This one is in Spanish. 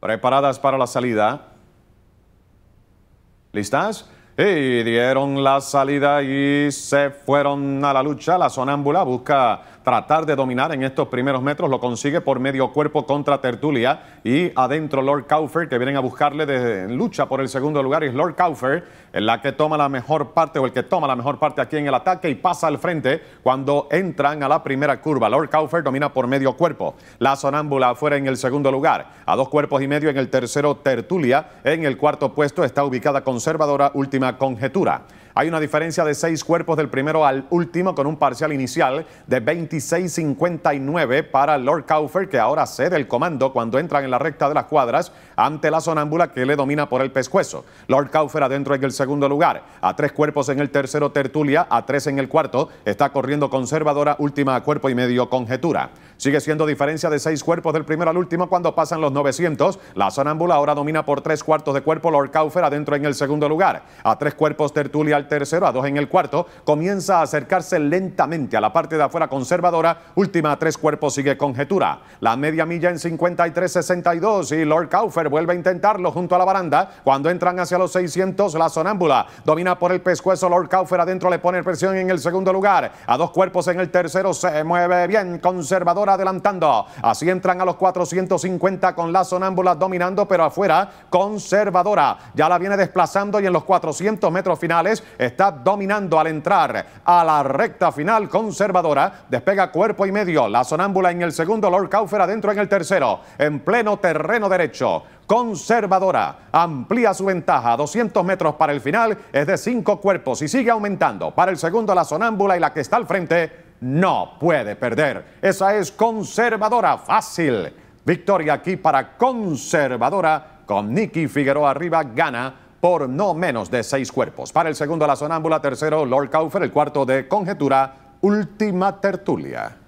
Preparadas para la salida. ¿Listas? Y dieron la salida y se fueron a la lucha. La sonámbula busca tratar de dominar en estos primeros metros. Lo consigue por medio cuerpo contra Tertulia. Y adentro Lord Caufer, que vienen a buscarle de lucha por el segundo lugar. Es Lord Caufer, en la que toma la mejor parte o el que toma la mejor parte aquí en el ataque y pasa al frente cuando entran a la primera curva. Lord Caufer domina por medio cuerpo. La sonámbula afuera en el segundo lugar. A dos cuerpos y medio en el tercero Tertulia. En el cuarto puesto está ubicada Conservadora Última conjetura. Hay una diferencia de seis cuerpos del primero al último con un parcial inicial de 26.59 59 para Lord Caufer, que ahora cede el comando cuando entran en la recta de las cuadras ante la sonámbula que le domina por el pescuezo. Lord Caufer adentro en el segundo lugar, a tres cuerpos en el tercero Tertulia, a tres en el cuarto, está corriendo conservadora, última a cuerpo y medio conjetura. Sigue siendo diferencia de seis cuerpos del primero al último cuando pasan los 900. La sonámbula ahora domina por tres cuartos de cuerpo Lord Caufer adentro en el segundo lugar, a tres cuerpos Tertulia tercero, a dos en el cuarto. Comienza a acercarse lentamente a la parte de afuera conservadora. Última tres cuerpos sigue conjetura. La media milla en 53-62 y Lord Kaufer vuelve a intentarlo junto a la baranda. Cuando entran hacia los 600, la sonámbula domina por el pescuezo. Lord Kaufer adentro le pone presión en el segundo lugar. A dos cuerpos en el tercero se mueve bien. Conservadora adelantando. Así entran a los 450 con la sonámbula dominando, pero afuera conservadora. Ya la viene desplazando y en los 400 metros finales está dominando al entrar a la recta final conservadora. Despega cuerpo y medio. La sonámbula en el segundo. Lord Caufer adentro en el tercero. En pleno terreno derecho conservadora. Amplía su ventaja 200 metros para el final, es de cinco cuerpos y sigue aumentando. Para el segundo, la sonámbula y la que está al frente no puede perder. Esa es conservadora, fácil. Victoria aquí para conservadora con Nicky Figueroa arriba, gana por no menos de seis cuerpos. Para el segundo, La Sonámbula, tercero, Lord Caufer, el cuarto de Conjetura, última tertulia.